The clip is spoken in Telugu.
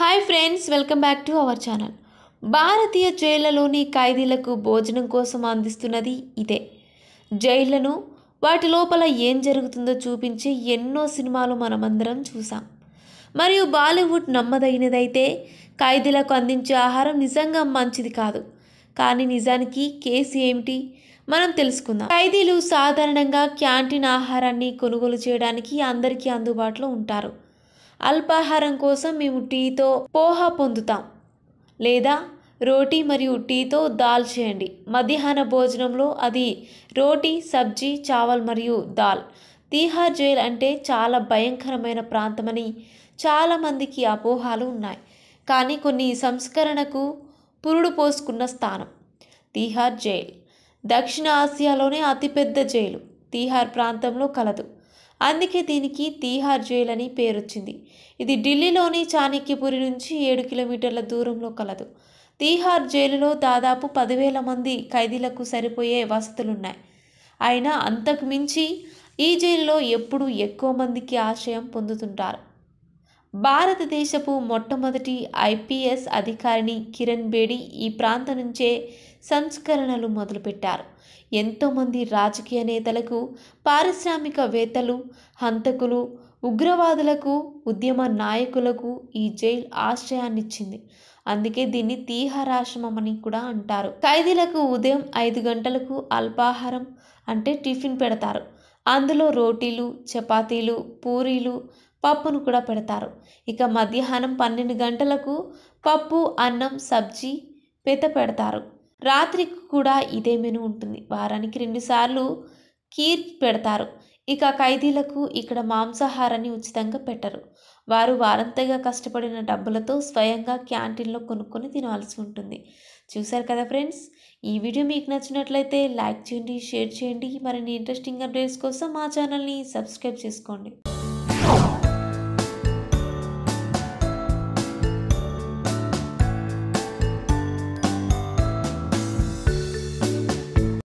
hi friends welcome back to our channel భారతీయ జైళ్లలోని ఖైదీలకు భోజనం కోసం అందిస్తున్నది ఇదే జైళ్లను వాటి లోపల ఏం జరుగుతుందో చూపించే ఎన్నో సినిమాలు మనమందరం చూసాం మరియు బాలీవుడ్ నమ్మదగినదైతే ఖైదీలకు అందించే ఆహారం నిజంగా మంచిది కాదు కానీ నిజానికి కేసు ఏమిటి మనం తెలుసుకుందాం ఖైదీలు సాధారణంగా క్యాంటీన్ ఆహారాన్ని కొనుగోలు చేయడానికి అందరికీ అందుబాటులో ఉంటారు అల్పాహారం కోసం మేము టీతో పోహా పొందుతాం లేదా రోటీ మరియు టీతో దాల్ చేయండి మధ్యాహ్న భోజనంలో అది రోటీ సబ్జీ చావల్ మరియు దాల్ తీహార్ జైల్ అంటే చాలా భయంకరమైన ప్రాంతమని చాలామందికి అపోహాలు ఉన్నాయి కానీ కొన్ని సంస్కరణకు పురుడు పోసుకున్న స్థానం తీహార్ జైల్ దక్షిణ ఆసియాలోనే అతిపెద్ద జైలు తీహార్ ప్రాంతంలో కలదు అందుకే దీనికి తీహార్ జైల్ అని పేరొచ్చింది ఇది ఢిల్లీలోని చాణక్యపురి నుంచి ఏడు కిలోమీటర్ల దూరంలో కలదు తీహార్ జైలులో దాదాపు పదివేల మంది ఖైదీలకు సరిపోయే వసతులున్నాయి అయినా అంతకు మించి ఈ జైలులో ఎప్పుడూ ఎక్కువ మందికి ఆశ్రయం పొందుతుంటారు భారతదేశపు మొట్టమొదటి ఐపీఎస్ అధికారిని కిరణ్ బేడి ఈ ప్రాంతం నుంచే సంస్కరణలు మొదలుపెట్టారు ఎంతోమంది రాజకీయ నేతలకు పారిశ్రామికవేత్తలు హంతకులు ఉగ్రవాదులకు ఉద్యమ నాయకులకు ఈ జైల్ ఆశ్రయాన్నిచ్చింది అందుకే దీన్ని తీహారాశ్రమం కూడా అంటారు ఖైదీలకు ఉదయం ఐదు గంటలకు అల్పాహారం అంటే టిఫిన్ పెడతారు అందులో రోటీలు చపాతీలు పూరీలు పప్పును కూడా పెడతారు ఇక మధ్యాహ్నం పన్నెండు గంటలకు పప్పు అన్నం సబ్జీ పెత పెడతారు రాత్రికి కూడా ఇదే మెను ఉంటుంది వారానికి రెండుసార్లు కీర్ పెడతారు ఇక ఖైదీలకు ఇక్కడ మాంసాహారాన్ని ఉచితంగా పెట్టరు వారు వారంతగా కష్టపడిన డబ్బులతో స్వయంగా క్యాంటీన్లో కొనుక్కొని తినాల్సి ఉంటుంది చూశారు కదా ఫ్రెండ్స్ ఈ వీడియో మీకు నచ్చినట్లయితే లైక్ చేయండి షేర్ చేయండి మరిన్ని ఇంట్రెస్టింగ్ అప్డేట్స్ కోసం మా ఛానల్ని సబ్స్క్రైబ్ చేసుకోండి